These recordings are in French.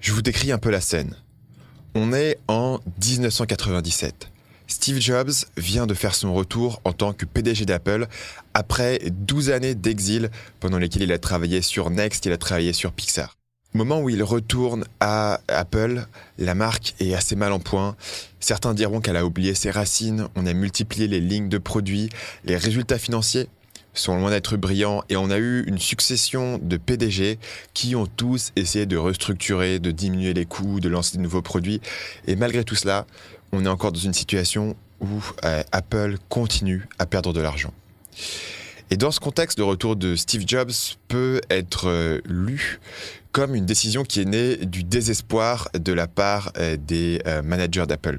Je vous décris un peu la scène. On est en 1997. Steve Jobs vient de faire son retour en tant que PDG d'Apple après 12 années d'exil pendant lesquelles il a travaillé sur Next, il a travaillé sur Pixar. Au moment où il retourne à Apple, la marque est assez mal en point. Certains diront qu'elle a oublié ses racines, on a multiplié les lignes de produits, les résultats financiers sont loin d'être brillants et on a eu une succession de PDG qui ont tous essayé de restructurer, de diminuer les coûts, de lancer de nouveaux produits. Et malgré tout cela, on est encore dans une situation où euh, Apple continue à perdre de l'argent. Et dans ce contexte, le retour de Steve Jobs peut être euh, lu comme une décision qui est née du désespoir de la part euh, des managers d'Apple.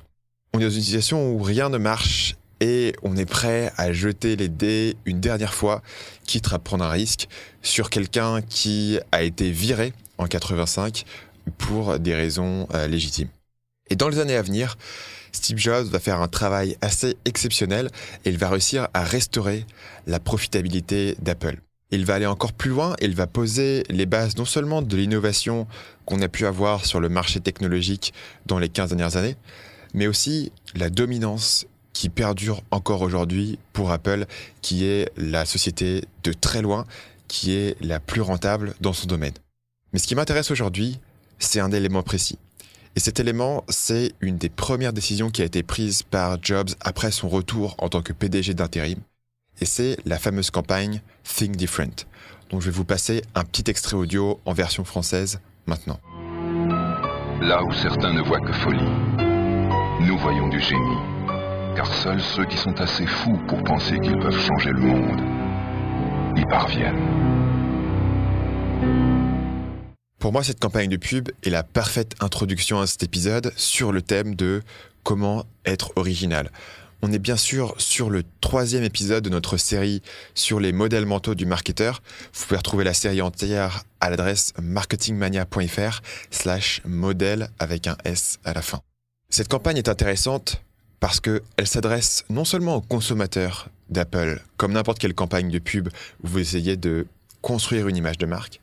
On est dans une situation où rien ne marche et on est prêt à jeter les dés une dernière fois, quitte à prendre un risque sur quelqu'un qui a été viré en 85 pour des raisons euh, légitimes. Et dans les années à venir, Steve Jobs va faire un travail assez exceptionnel et il va réussir à restaurer la profitabilité d'Apple. Il va aller encore plus loin et il va poser les bases non seulement de l'innovation qu'on a pu avoir sur le marché technologique dans les 15 dernières années, mais aussi la dominance qui perdure encore aujourd'hui pour Apple, qui est la société de très loin, qui est la plus rentable dans son domaine. Mais ce qui m'intéresse aujourd'hui, c'est un élément précis. Et cet élément, c'est une des premières décisions qui a été prise par Jobs après son retour en tant que PDG d'intérim. Et c'est la fameuse campagne Think Different. Donc je vais vous passer un petit extrait audio en version française maintenant. Là où certains ne voient que folie, nous voyons du génie car seuls ceux qui sont assez fous pour penser qu'ils peuvent changer le monde y parviennent. Pour moi, cette campagne de pub est la parfaite introduction à cet épisode sur le thème de comment être original. On est bien sûr sur le troisième épisode de notre série sur les modèles mentaux du marketeur. Vous pouvez retrouver la série entière à l'adresse marketingmania.fr slash modèle avec un S à la fin. Cette campagne est intéressante parce qu'elle s'adresse non seulement aux consommateurs d'Apple, comme n'importe quelle campagne de pub où vous essayez de construire une image de marque,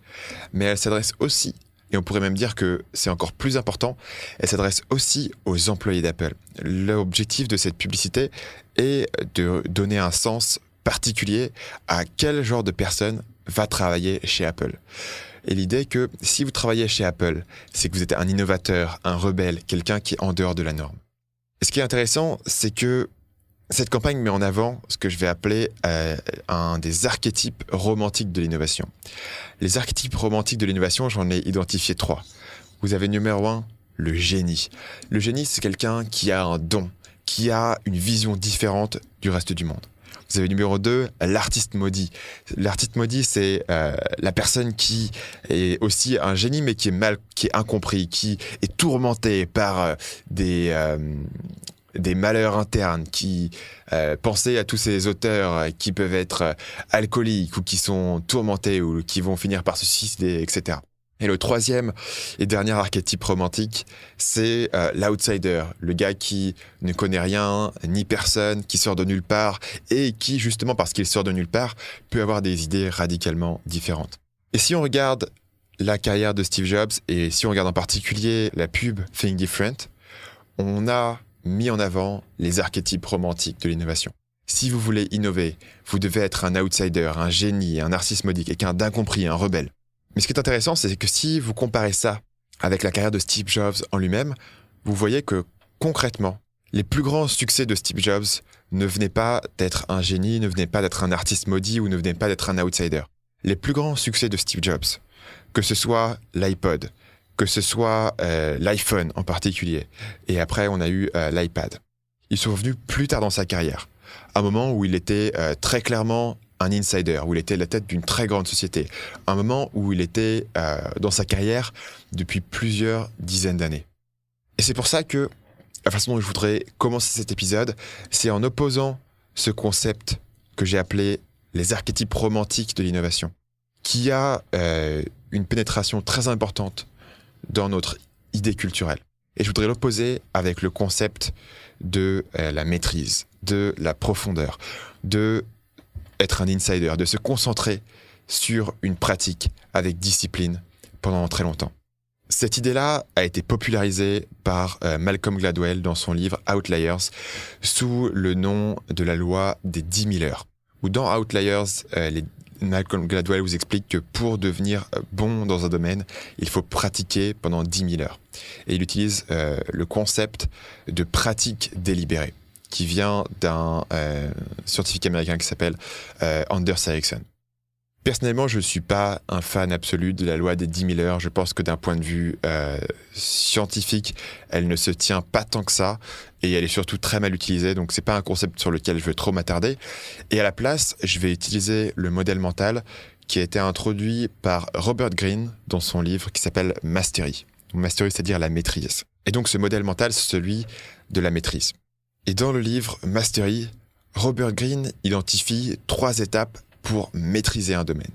mais elle s'adresse aussi, et on pourrait même dire que c'est encore plus important, elle s'adresse aussi aux employés d'Apple. L'objectif de cette publicité est de donner un sens particulier à quel genre de personne va travailler chez Apple. Et l'idée que si vous travaillez chez Apple, c'est que vous êtes un innovateur, un rebelle, quelqu'un qui est en dehors de la norme ce qui est intéressant, c'est que cette campagne met en avant ce que je vais appeler euh, un des archétypes romantiques de l'innovation. Les archétypes romantiques de l'innovation, j'en ai identifié trois. Vous avez numéro un, le génie. Le génie, c'est quelqu'un qui a un don, qui a une vision différente du reste du monde. Vous avez numéro 2, l'artiste maudit. L'artiste maudit, c'est euh, la personne qui est aussi un génie, mais qui est mal, qui est incompris, qui est tourmenté par euh, des, euh, des malheurs internes, qui pensez à tous ces auteurs qui peuvent être alcooliques ou qui sont tourmentés ou qui vont finir par se suicider, etc. Et le troisième et dernier archétype romantique, c'est euh, l'outsider, le gars qui ne connaît rien ni personne, qui sort de nulle part et qui, justement parce qu'il sort de nulle part, peut avoir des idées radicalement différentes. Et si on regarde la carrière de Steve Jobs et si on regarde en particulier la pub Think Different, on a mis en avant les archétypes romantiques de l'innovation. Si vous voulez innover, vous devez être un outsider, un génie, un narcissisme modique, quelqu'un d'incompris, un rebelle. Mais ce qui est intéressant, c'est que si vous comparez ça avec la carrière de Steve Jobs en lui-même, vous voyez que concrètement, les plus grands succès de Steve Jobs ne venaient pas d'être un génie, ne venaient pas d'être un artiste maudit ou ne venaient pas d'être un outsider. Les plus grands succès de Steve Jobs, que ce soit l'iPod, que ce soit euh, l'iPhone en particulier, et après on a eu euh, l'iPad, ils sont revenus plus tard dans sa carrière, à un moment où il était euh, très clairement un insider, où il était la tête d'une très grande société, un moment où il était euh, dans sa carrière depuis plusieurs dizaines d'années. Et c'est pour ça que la façon dont je voudrais commencer cet épisode, c'est en opposant ce concept que j'ai appelé les archétypes romantiques de l'innovation, qui a euh, une pénétration très importante dans notre idée culturelle. Et je voudrais l'opposer avec le concept de euh, la maîtrise, de la profondeur, de être un insider, de se concentrer sur une pratique avec discipline pendant très longtemps. Cette idée-là a été popularisée par euh, Malcolm Gladwell dans son livre Outliers sous le nom de la loi des 10 000 heures. Ou dans Outliers, euh, Malcolm Gladwell vous explique que pour devenir euh, bon dans un domaine, il faut pratiquer pendant 10 000 heures. Et il utilise le concept de pratique délibérée qui vient d'un euh, scientifique américain qui s'appelle euh, Anders Ericsson. Personnellement, je ne suis pas un fan absolu de la loi des 10 000 heures. Je pense que d'un point de vue euh, scientifique, elle ne se tient pas tant que ça et elle est surtout très mal utilisée. Donc, ce n'est pas un concept sur lequel je veux trop m'attarder. Et à la place, je vais utiliser le modèle mental qui a été introduit par Robert Greene dans son livre qui s'appelle Mastery. Mastery, c'est-à-dire la maîtrise. Et donc, ce modèle mental, c'est celui de la maîtrise. Et dans le livre Mastery, Robert Greene identifie trois étapes pour maîtriser un domaine.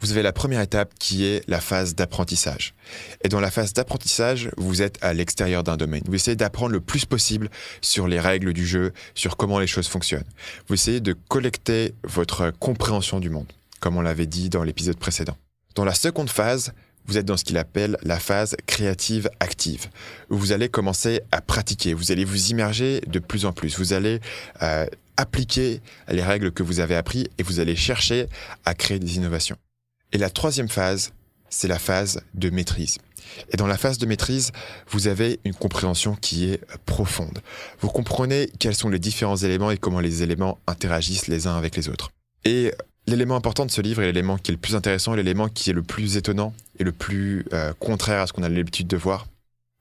Vous avez la première étape qui est la phase d'apprentissage. Et dans la phase d'apprentissage, vous êtes à l'extérieur d'un domaine. Vous essayez d'apprendre le plus possible sur les règles du jeu, sur comment les choses fonctionnent. Vous essayez de collecter votre compréhension du monde, comme on l'avait dit dans l'épisode précédent. Dans la seconde phase, vous êtes dans ce qu'il appelle la phase créative active, où vous allez commencer à pratiquer, vous allez vous immerger de plus en plus, vous allez euh, appliquer les règles que vous avez apprises et vous allez chercher à créer des innovations. Et la troisième phase, c'est la phase de maîtrise. Et dans la phase de maîtrise, vous avez une compréhension qui est euh, profonde. Vous comprenez quels sont les différents éléments et comment les éléments interagissent les uns avec les autres. Et l'élément important de ce livre et l'élément qui est le plus intéressant l'élément qui est le plus étonnant et le plus euh, contraire à ce qu'on a l'habitude de voir,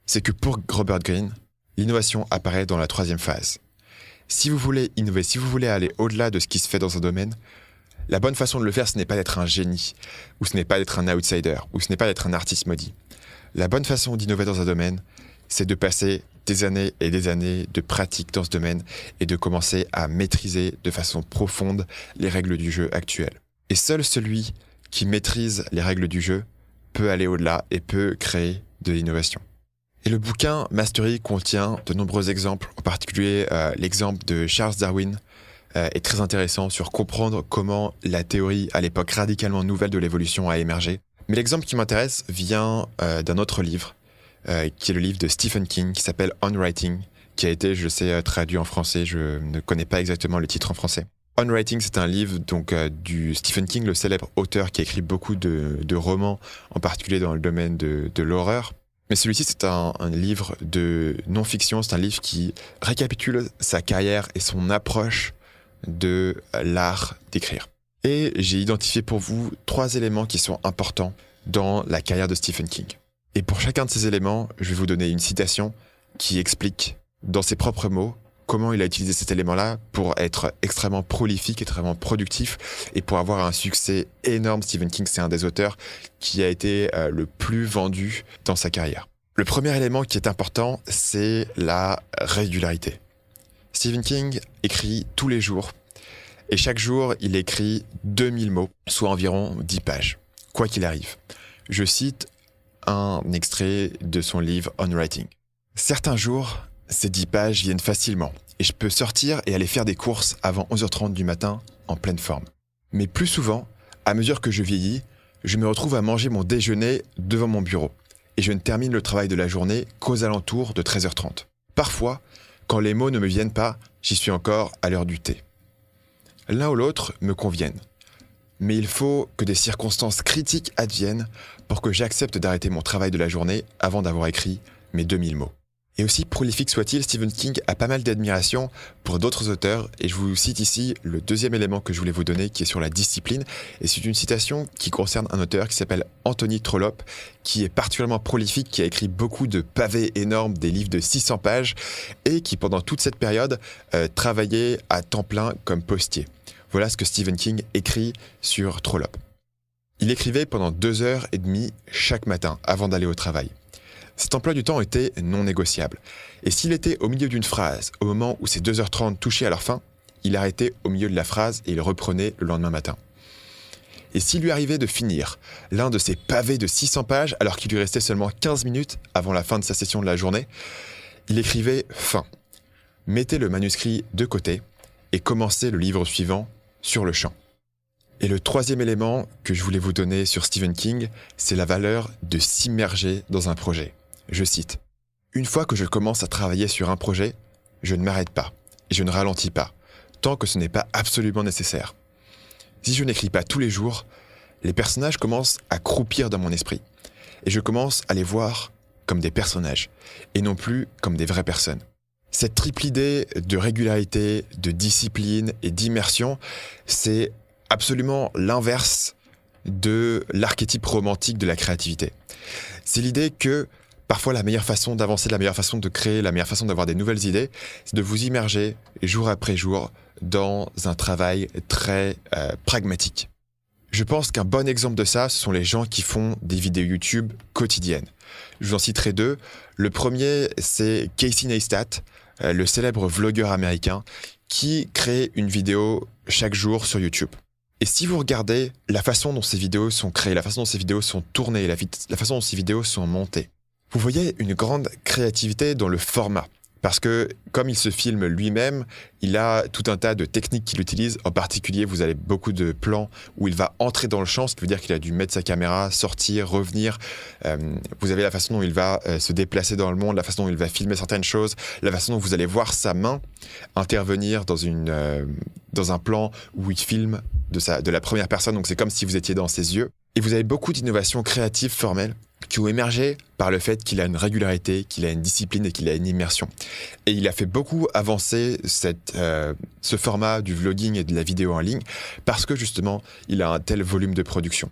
c'est que pour Robert Greene, l'innovation apparaît dans la troisième phase. Si vous voulez innover, si vous voulez aller au-delà de ce qui se fait dans un domaine, la bonne façon de le faire, ce n'est pas d'être un génie, ou ce n'est pas d'être un outsider, ou ce n'est pas d'être un artiste maudit. La bonne façon d'innover dans un domaine, c'est de passer des années et des années de pratique dans ce domaine et de commencer à maîtriser de façon profonde les règles du jeu actuel. Et seul celui qui maîtrise les règles du jeu peut aller au-delà et peut créer de l'innovation. Et le bouquin Mastery contient de nombreux exemples, en particulier euh, l'exemple de Charles Darwin euh, est très intéressant sur comprendre comment la théorie à l'époque radicalement nouvelle de l'évolution a émergé. Mais l'exemple qui m'intéresse vient euh, d'un autre livre euh, qui est le livre de Stephen King qui s'appelle On Writing, qui a été, je sais, euh, traduit en français. Je ne connais pas exactement le titre en français. On Writing, c'est un livre donc euh, du Stephen King, le célèbre auteur qui a écrit beaucoup de, romans, en particulier dans le domaine de, l'horreur. Mais celui-ci, c'est un, un, livre de non-fiction, c'est un livre qui récapitule sa carrière et son approche de l'art d'écrire. Et j'ai identifié pour vous trois éléments qui sont importants dans la carrière de Stephen King. Et pour chacun de ces éléments, je vais vous donner une citation qui explique dans ses propres mots comment il a utilisé cet élément-là pour être extrêmement prolifique, extrêmement productif et pour avoir un succès énorme. Stephen King, c'est un des auteurs qui a été euh, le plus vendu dans sa carrière. Le premier élément qui est important, c'est la régularité. Stephen King écrit tous les jours et chaque jour, il écrit 2000 mots, soit environ 10 pages, quoi qu'il arrive. Je cite un extrait de son livre On Writing. Certains jours, ces dix pages viennent facilement et je peux sortir et aller faire des courses avant 11h30 du matin en pleine forme. Mais plus souvent, à mesure que je vieillis, je me retrouve à manger mon déjeuner devant mon bureau et je ne termine le travail de la journée qu'aux alentours de 13h30. Parfois, quand les mots ne me viennent pas, j'y suis encore à l'heure du thé. L'un ou l'autre me conviennent mais il faut que des circonstances critiques adviennent pour que j'accepte d'arrêter mon travail de la journée avant d'avoir écrit mes 2000 mots. Et aussi prolifique soit-il, Stephen King a pas mal d'admiration pour d'autres auteurs, et je vous cite ici le deuxième élément que je voulais vous donner qui est sur la discipline, et c'est une citation qui concerne un auteur qui s'appelle Anthony Trollope, qui est particulièrement prolifique, qui a écrit beaucoup de pavés énormes, des livres de 600 pages, et qui pendant toute cette période euh, travaillait à temps plein comme postier. Voilà ce que Stephen King écrit sur Trollope. Il écrivait pendant deux heures et demie chaque matin avant d'aller au travail. Cet emploi du temps était non négociable. Et s'il était au milieu d'une phrase, au moment où ces 2 heures 30 touchaient à leur fin, il arrêtait au milieu de la phrase et il reprenait le lendemain matin. Et s'il lui arrivait de finir l'un de ces pavés de 600 pages alors qu'il lui restait seulement 15 minutes avant la fin de sa session de la journée, il écrivait fin. Mettez le manuscrit de côté et commencez le livre suivant sur le champ. Et le troisième élément que je voulais vous donner sur Stephen King, c'est la valeur de s'immerger dans un projet. Je cite, Une fois que je commence à travailler sur un projet, je ne m'arrête pas et je ne ralentis pas, tant que ce n'est pas absolument nécessaire. Si je n'écris pas tous les jours, les personnages commencent à croupir dans mon esprit, et je commence à les voir comme des personnages, et non plus comme des vraies personnes. Cette triple idée de régularité, de discipline et d'immersion, c'est absolument l'inverse de l'archétype romantique de la créativité. C'est l'idée que parfois la meilleure façon d'avancer, la meilleure façon de créer, la meilleure façon d'avoir des nouvelles idées, c'est de vous immerger jour après jour dans un travail très euh, pragmatique. Je pense qu'un bon exemple de ça, ce sont les gens qui font des vidéos YouTube quotidiennes. Je vous en citerai deux. Le premier, c'est Casey Neistat, euh, le célèbre vlogger américain qui crée une vidéo chaque jour sur YouTube. Et si vous regardez la façon dont ces vidéos sont créées, la façon dont ces vidéos sont tournées, la façon dont ces vidéos sont montées, vous voyez une grande créativité dans le format. Parce que comme il se filme lui-même, il a tout un tas de techniques qu'il utilise. En particulier, vous avez beaucoup de plans où il va entrer dans le champ, ce qui veut dire qu'il a dû mettre sa caméra, sortir, revenir. Euh, vous avez la façon dont il va euh, se déplacer dans le monde, la façon dont il va filmer certaines choses, la façon dont vous allez voir sa main intervenir dans, une, euh, dans un plan où il filme de, de la première personne. Donc c'est comme si vous étiez dans ses yeux. Et vous avez beaucoup d'innovations créatives formelles qui ont émergé par le fait qu'il a une régularité, qu'il a une discipline et qu'il a une immersion. Et il a fait beaucoup avancer euh, ce format du vlogging et de la vidéo en ligne parce que justement, il a un tel volume de production.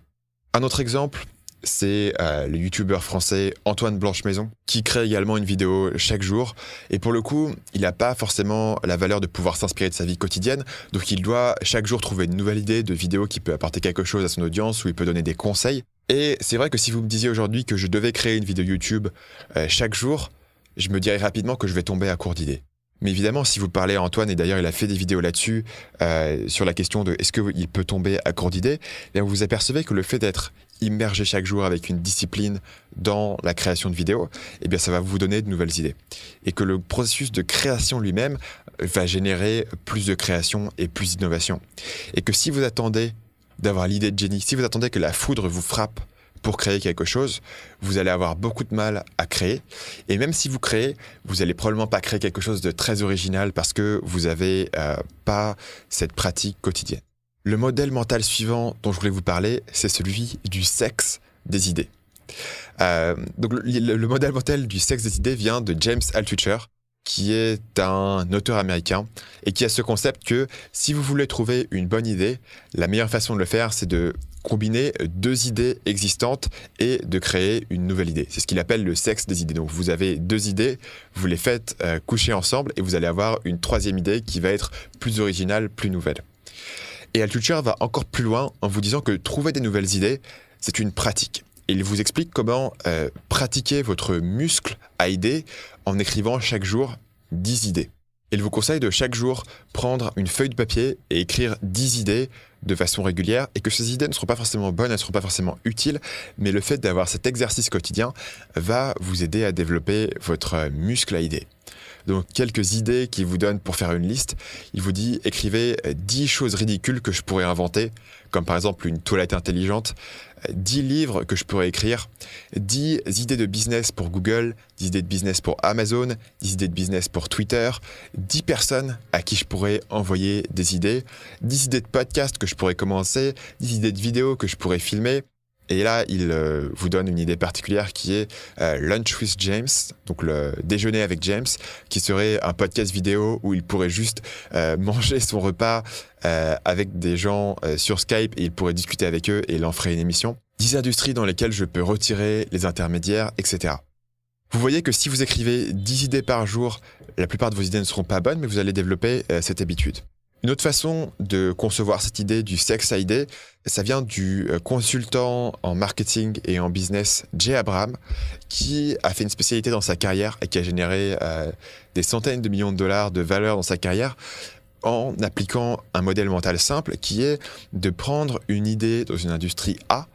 Un autre exemple, c'est euh, le youtubeur français Antoine Blanchemaison qui crée également une vidéo chaque jour. Et pour le coup, il n'a pas forcément la valeur de pouvoir s'inspirer de sa vie quotidienne. Donc il doit chaque jour trouver une nouvelle idée de vidéo qui peut apporter quelque chose à son audience ou il peut donner des conseils. Et c'est vrai que si vous me disiez aujourd'hui que je devais créer une vidéo YouTube euh, chaque jour, je me dirais rapidement que je vais tomber à court d'idées. Mais évidemment, si vous parlez à Antoine, et d'ailleurs il a fait des vidéos là-dessus, euh, sur la question de est-ce qu'il peut tomber à court d'idées, vous eh vous apercevez que le fait d'être immergé chaque jour avec une discipline dans la création de vidéos, eh bien ça va vous donner de nouvelles idées. Et que le processus de création lui-même va générer plus de création et plus d'innovation. Et que si vous attendez d'avoir l'idée de génie. Si vous attendez que la foudre vous frappe pour créer quelque chose, vous allez avoir beaucoup de mal à créer. Et même si vous créez, vous allez probablement pas créer quelque chose de très original parce que vous n'avez euh, pas cette pratique quotidienne. Le modèle mental suivant dont je voulais vous parler, c'est celui du sexe des idées. Euh, donc le, modèle mental du sexe des idées vient de James Altucher, qui est un auteur américain et qui a ce concept que si vous voulez trouver une bonne idée, la meilleure façon de le faire, c'est de combiner deux idées existantes et de créer une nouvelle idée. C'est ce qu'il appelle le sexe des idées. Donc vous avez deux idées, vous les faites euh, coucher ensemble et vous allez avoir une troisième idée qui va être plus originale, plus nouvelle. Et Altucher va encore plus loin en vous disant que trouver des nouvelles idées, c'est une pratique il vous explique comment euh, pratiquer votre muscle à idées en écrivant chaque jour 10 idées. Il vous conseille de chaque jour prendre une feuille de papier et écrire 10 idées de façon régulière et que ces idées ne seront pas forcément bonnes, elles ne seront pas forcément utiles, mais le fait d'avoir cet exercice quotidien va vous aider à développer votre muscle à idées donc quelques idées qu'il vous donne pour faire une liste. Il vous dit écrivez 10 euh, choses ridicules que je pourrais inventer, comme par exemple une toilette intelligente, 10 euh, livres que je pourrais écrire, 10 idées de business pour Google, 10 idées de business pour Amazon, 10 idées de business pour Twitter, 10 personnes à qui je pourrais envoyer des idées, 10 idées de podcast que je pourrais commencer, 10 idées de vidéos que je pourrais filmer, et là, il euh, vous donne une idée particulière qui est euh, Lunch with James, donc le déjeuner avec James, qui serait un podcast vidéo où il pourrait juste euh, manger son repas avec des gens sur Skype et il pourrait discuter avec eux et il en ferait une émission. 10 industries dans lesquelles je peux retirer les intermédiaires, etc. Vous voyez que si vous écrivez 10 idées par jour, la plupart de vos idées ne seront pas bonnes, mais vous allez développer cette habitude. Une autre façon de concevoir cette idée du sex ID, ça vient du euh, consultant en marketing et en business Jay Abraham, qui a fait une spécialité dans sa carrière et qui a généré euh, des centaines de millions de dollars de valeur dans sa carrière en appliquant un modèle mental simple qui est de prendre une idée dans une industrie A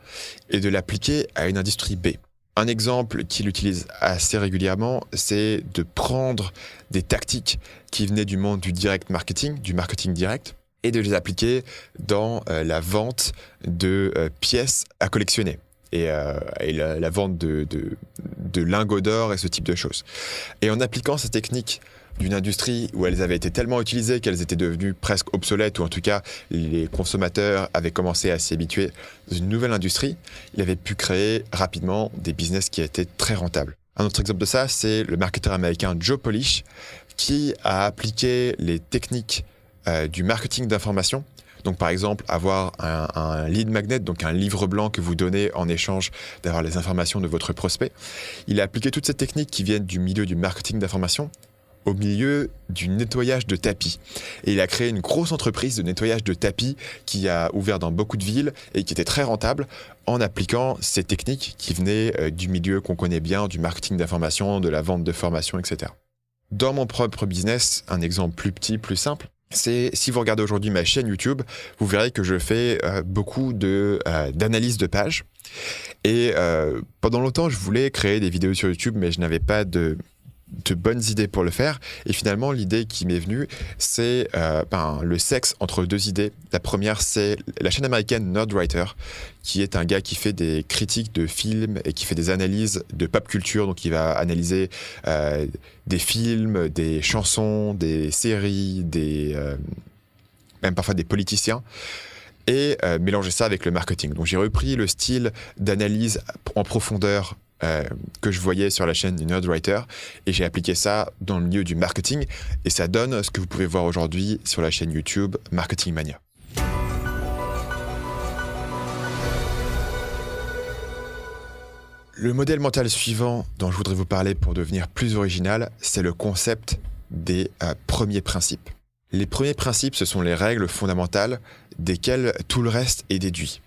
et de l'appliquer à une industrie B. Un exemple qu'il utilise assez régulièrement, c'est de prendre des tactiques qui venaient du monde du direct marketing, du marketing direct, et de les appliquer dans euh, la vente de euh, pièces à collectionner. Euh, et, la, vente de, lingots d'or et ce type de choses. Et en appliquant ces techniques d'une industrie où elles avaient été tellement utilisées qu'elles étaient devenues presque obsolètes, ou en tout cas les consommateurs avaient commencé à s'y habituer dans une nouvelle industrie, il avait pu créer rapidement des business qui étaient très rentables. Un autre exemple de ça, c'est le marketeur américain Joe Polish, qui a appliqué les techniques euh, du marketing d'information donc par exemple, avoir un, lead magnet, donc un livre blanc que vous donnez en échange d'avoir les informations de votre prospect. Il a appliqué toutes ces techniques qui viennent du milieu du marketing d'information au milieu du nettoyage de tapis. Et il a créé une grosse entreprise de nettoyage de tapis qui a ouvert dans beaucoup de villes et qui était très rentable en appliquant ces techniques qui venaient euh, du milieu qu'on connaît bien, du marketing d'information, de la vente de formation, etc. Dans mon propre business, un exemple plus petit, plus simple, c'est si vous regardez aujourd'hui ma chaîne YouTube, vous verrez que je fais euh, beaucoup de, euh, de pages. Et euh, pendant longtemps, je voulais créer des vidéos sur YouTube, mais je n'avais pas de de bonnes idées pour le faire. Et finalement, l'idée qui m'est venue, c'est euh, ben, le sexe entre deux idées. La première, c'est la chaîne américaine Nerdwriter, qui est un gars qui fait des critiques de films et qui fait des analyses de pop culture. Donc, il va analyser euh, des films, des chansons, des séries, des, euh, même parfois des politiciens et mélanger ça avec le marketing. Donc j'ai repris le style d'analyse en profondeur euh, que je voyais sur la chaîne du Nerdwriter et j'ai appliqué ça dans le milieu du marketing et ça donne ce que vous pouvez voir aujourd'hui sur la chaîne YouTube Marketing Mania. Le modèle mental suivant dont je voudrais vous parler pour devenir plus original, c'est le concept des euh, premiers principes. Les premiers principes, ce sont les règles fondamentales desquelles tout le reste est déduit.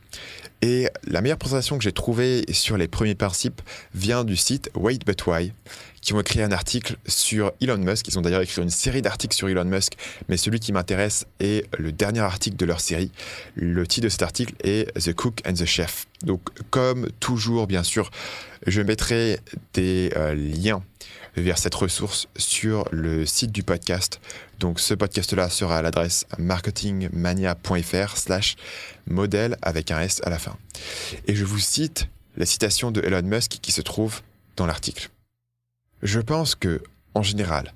Et la meilleure présentation que j'ai trouvée sur les premiers principes vient du site Wait But Why, qui ont écrit un article sur Elon Musk. Ils ont d'ailleurs écrit une série d'articles sur Elon Musk, mais celui qui m'intéresse est le dernier article de leur série. Le titre de cet article est The Cook and the Chef. Donc, comme toujours, bien sûr, je mettrai des euh, liens vers cette ressource sur le site du podcast. Donc ce podcast-là sera à l'adresse marketingmania.fr slash modèle avec un S à la fin. Et je vous cite la citation de Elon Musk qui se trouve dans l'article. Je pense que, en général,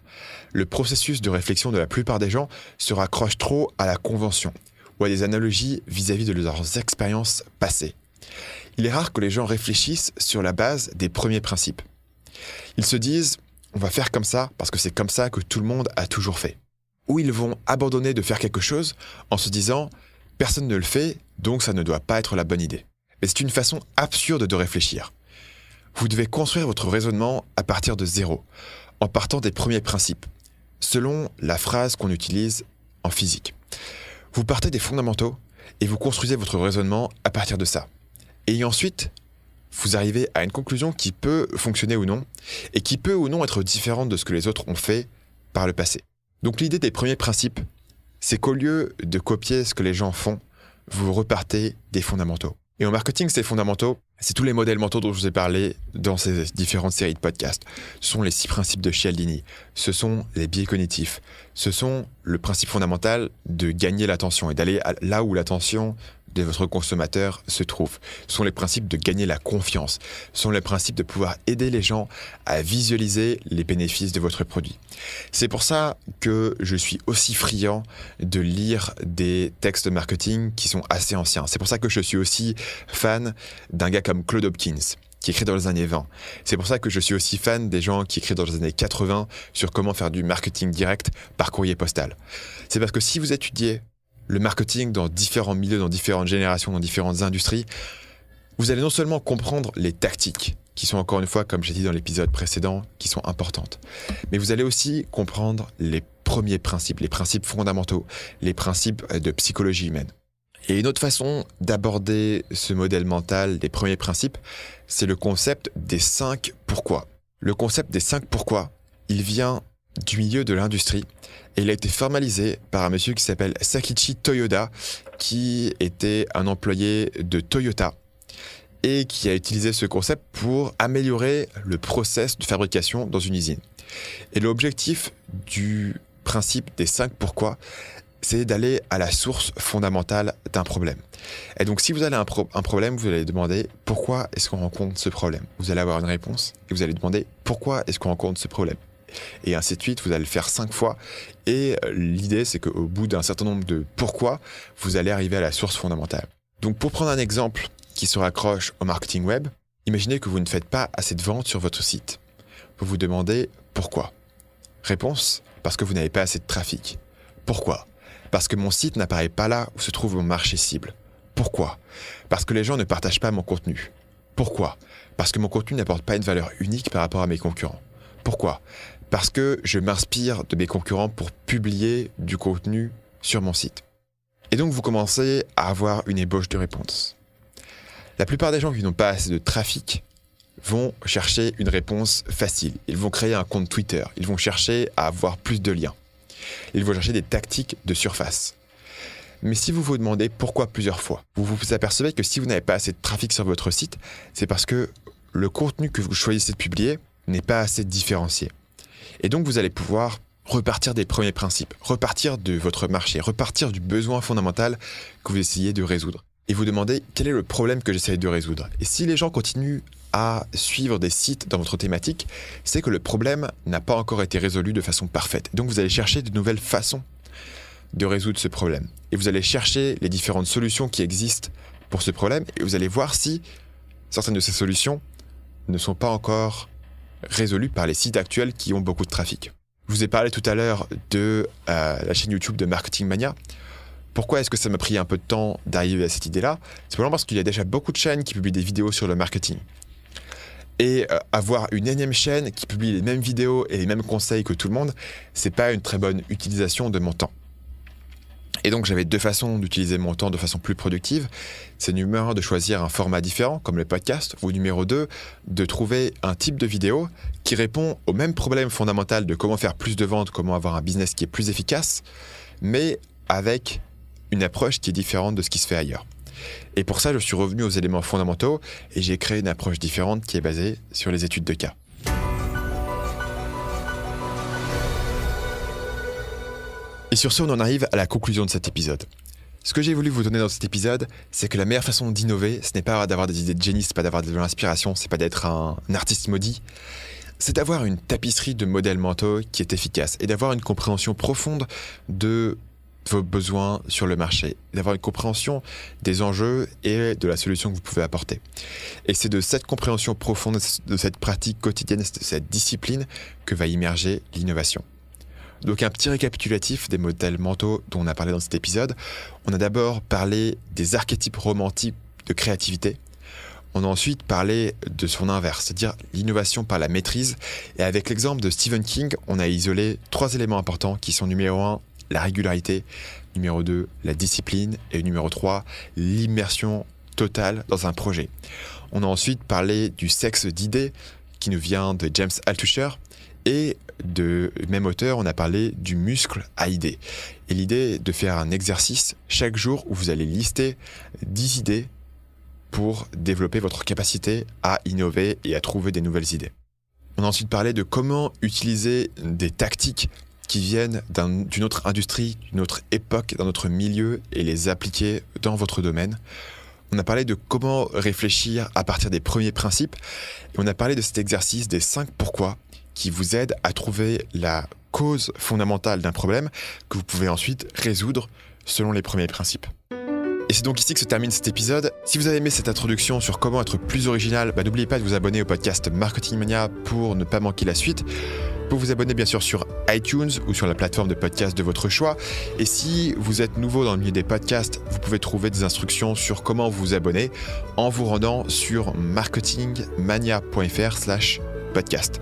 le processus de réflexion de la plupart des gens se raccroche trop à la convention ou à des analogies vis-à-vis -vis de leurs expériences passées. Il est rare que les gens réfléchissent sur la base des premiers principes. Ils se disent on va faire comme ça parce que c'est comme ça que tout le monde a toujours fait où ils vont abandonner de faire quelque chose en se disant personne ne le fait, donc ça ne doit pas être la bonne idée. Mais c'est une façon absurde de réfléchir. Vous devez construire votre raisonnement à partir de zéro, en partant des premiers principes, selon la phrase qu'on utilise en physique. Vous partez des fondamentaux et vous construisez votre raisonnement à partir de ça. Et ensuite, vous arrivez à une conclusion qui peut fonctionner ou non, et qui peut ou non être différente de ce que les autres ont fait par le passé. Donc l'idée des premiers principes, c'est qu'au lieu de copier ce que les gens font, vous repartez des fondamentaux. Et en marketing, ces fondamentaux, c'est tous les modèles mentaux dont je vous ai parlé dans ces différentes séries de podcasts. Ce sont les six principes de Cialdini, ce sont les biais cognitifs, ce sont le principe fondamental de gagner l'attention et d'aller là où l'attention de votre consommateur se trouve. Ce sont les principes de gagner la confiance. Ce sont les principes de pouvoir aider les gens à visualiser les bénéfices de votre produit. C'est pour ça que je suis aussi friand de lire des textes de marketing qui sont assez anciens. C'est pour ça que je suis aussi fan d'un gars comme Claude Hopkins qui écrit dans les années 20. C'est pour ça que je suis aussi fan des gens qui écrivent dans les années 80 sur comment faire du marketing direct par courrier postal. C'est parce que si vous étudiez le marketing dans différents milieux, dans différentes générations, dans différentes industries, vous allez non seulement comprendre les tactiques, qui sont encore une fois, comme j'ai dit dans l'épisode précédent, qui sont importantes, mais vous allez aussi comprendre les premiers principes, les principes fondamentaux, les principes de psychologie humaine. Et une autre façon d'aborder ce modèle mental des premiers principes, c'est le concept des cinq pourquoi. Le concept des cinq pourquoi, il vient du milieu de l'industrie et il a été formalisé par un monsieur qui s'appelle Sakichi Toyoda, qui était un employé de Toyota et qui a utilisé ce concept pour améliorer le process de fabrication dans une usine. Et l'objectif du principe des 5 pourquoi, c'est d'aller à la source fondamentale d'un problème. Et donc si vous avez un, un problème, vous allez demander pourquoi est-ce qu'on rencontre ce problème. Vous allez avoir une réponse et vous allez demander pourquoi est-ce qu'on rencontre ce problème et ainsi de suite. Vous allez le faire cinq fois. Et euh, l'idée, c'est qu'au bout d'un certain nombre de pourquoi, vous allez arriver à la source fondamentale. Donc, pour prendre un exemple qui se raccroche au marketing web, imaginez que vous ne faites pas assez de ventes sur votre site. Vous vous demandez pourquoi. Réponse parce que vous n'avez pas assez de trafic. Pourquoi Parce que mon site n'apparaît pas là où se trouve mon marché cible. Pourquoi Parce que les gens ne partagent pas mon contenu. Pourquoi Parce que mon contenu n'apporte pas une valeur unique par rapport à mes concurrents. Pourquoi parce que je m'inspire de mes concurrents pour publier du contenu sur mon site. Et donc vous commencez à avoir une ébauche de réponse. La plupart des gens qui n'ont pas assez de trafic vont chercher une réponse facile. Ils vont créer un compte Twitter. Ils vont chercher à avoir plus de liens. Ils vont chercher des tactiques de surface. Mais si vous vous demandez pourquoi plusieurs fois, vous vous apercevez que si vous n'avez pas assez de trafic sur votre site, c'est parce que le contenu que vous choisissez de publier n'est pas assez différencié. Et donc, vous allez pouvoir repartir des premiers principes, repartir de votre marché, repartir du besoin fondamental que vous essayez de résoudre. Et vous demandez quel est le problème que j'essaye de résoudre. Et si les gens continuent à suivre des sites dans votre thématique, c'est que le problème n'a pas encore été résolu de façon parfaite. Donc vous allez chercher de nouvelles façons de résoudre ce problème. Et vous allez chercher les différentes solutions qui existent pour ce problème et vous allez voir si certaines de ces solutions ne sont pas encore résolu par les sites actuels qui ont beaucoup de trafic. Je vous ai parlé tout à l'heure de euh, la chaîne YouTube de Marketing Mania. Pourquoi est-ce que ça m'a pris un peu de temps d'arriver à cette idée-là C'est probablement parce qu'il y a déjà beaucoup de chaînes qui publient des vidéos sur le marketing. Et euh, avoir une énième chaîne qui publie les mêmes vidéos et les mêmes conseils que tout le monde, c'est pas une très bonne utilisation de mon temps. Et donc j'avais deux façons d'utiliser mon temps de façon plus productive. C'est numéro un de choisir un format différent comme les podcasts ou numéro deux de trouver un type de vidéo qui répond au même problème fondamental de comment faire plus de ventes, comment avoir un business qui est plus efficace, mais avec une approche qui est différente de ce qui se fait ailleurs. Et pour ça, je suis revenu aux éléments fondamentaux et j'ai créé une approche différente qui est basée sur les études de cas. Et sur ce, on en arrive à la conclusion de cet épisode. Ce que j'ai voulu vous donner dans cet épisode, c'est que la meilleure façon d'innover, ce n'est pas d'avoir des idées de génie, c'est pas d'avoir de l'inspiration, n'est pas d'être un artiste maudit, c'est d'avoir une tapisserie de modèles mentaux qui est efficace et d'avoir une compréhension profonde de vos besoins sur le marché, d'avoir une compréhension des enjeux et de la solution que vous pouvez apporter. Et c'est de cette compréhension profonde, de cette pratique quotidienne, de cette discipline que va immerger l'innovation. Donc un petit récapitulatif des modèles mentaux dont on a parlé dans cet épisode. On a d'abord parlé des archétypes romantiques de créativité. On a ensuite parlé de son inverse, c'est-à-dire l'innovation par la maîtrise. Et avec l'exemple de Stephen King, on a isolé trois éléments importants qui sont numéro 1, la régularité, numéro 2, la discipline, et numéro 3, l'immersion totale dans un projet. On a ensuite parlé du sexe d'idées qui nous vient de James Altucher, et de même auteur, on a parlé du muscle à idées. Et l'idée de faire un exercice chaque jour où vous allez lister 10 idées pour développer votre capacité à innover et à trouver des nouvelles idées. On a ensuite parlé de comment utiliser des tactiques qui viennent d'une autre industrie, d'une autre époque, d'un autre milieu et les appliquer dans votre domaine. On a parlé de comment réfléchir à partir des premiers principes et on a parlé de cet exercice des 5 pourquoi qui vous aide à trouver la cause fondamentale d'un problème que vous pouvez ensuite résoudre selon les premiers principes. Et c'est donc ici que se termine cet épisode. Si vous avez aimé cette introduction sur comment être plus original, bah, n'oubliez pas de vous abonner au podcast Marketing Mania pour ne pas manquer la suite. Vous pouvez vous abonner bien sûr sur iTunes ou sur la plateforme de podcast de votre choix. Et si vous êtes nouveau dans le milieu des podcasts, vous pouvez trouver des instructions sur comment vous abonner en vous rendant sur marketingmania.fr slash podcast.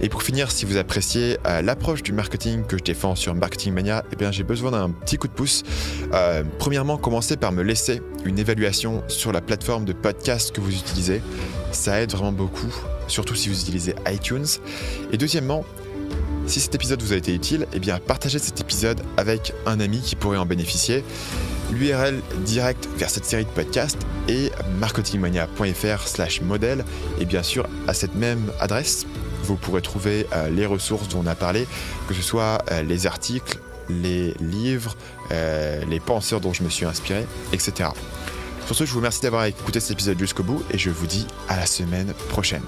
Et pour finir, si vous appréciez euh, l'approche du marketing que je défends sur Marketing Mania, eh bien j'ai besoin d'un petit coup de pouce. Euh, premièrement, commencez par me laisser une évaluation sur la plateforme de podcast que vous utilisez. Ça aide vraiment beaucoup, surtout si vous utilisez iTunes. Et deuxièmement, si cet épisode vous a été utile, eh bien partagez cet épisode avec un ami qui pourrait en bénéficier. L'URL direct vers cette série de podcasts est marketingmania.fr slash modèle et bien sûr à cette même adresse vous pourrez trouver euh, les ressources dont on a parlé, que ce soit euh, les articles, les livres, euh, les penseurs dont je me suis inspiré, etc. Sur ce, je vous remercie d'avoir écouté cet épisode jusqu'au bout et je vous dis à la semaine prochaine.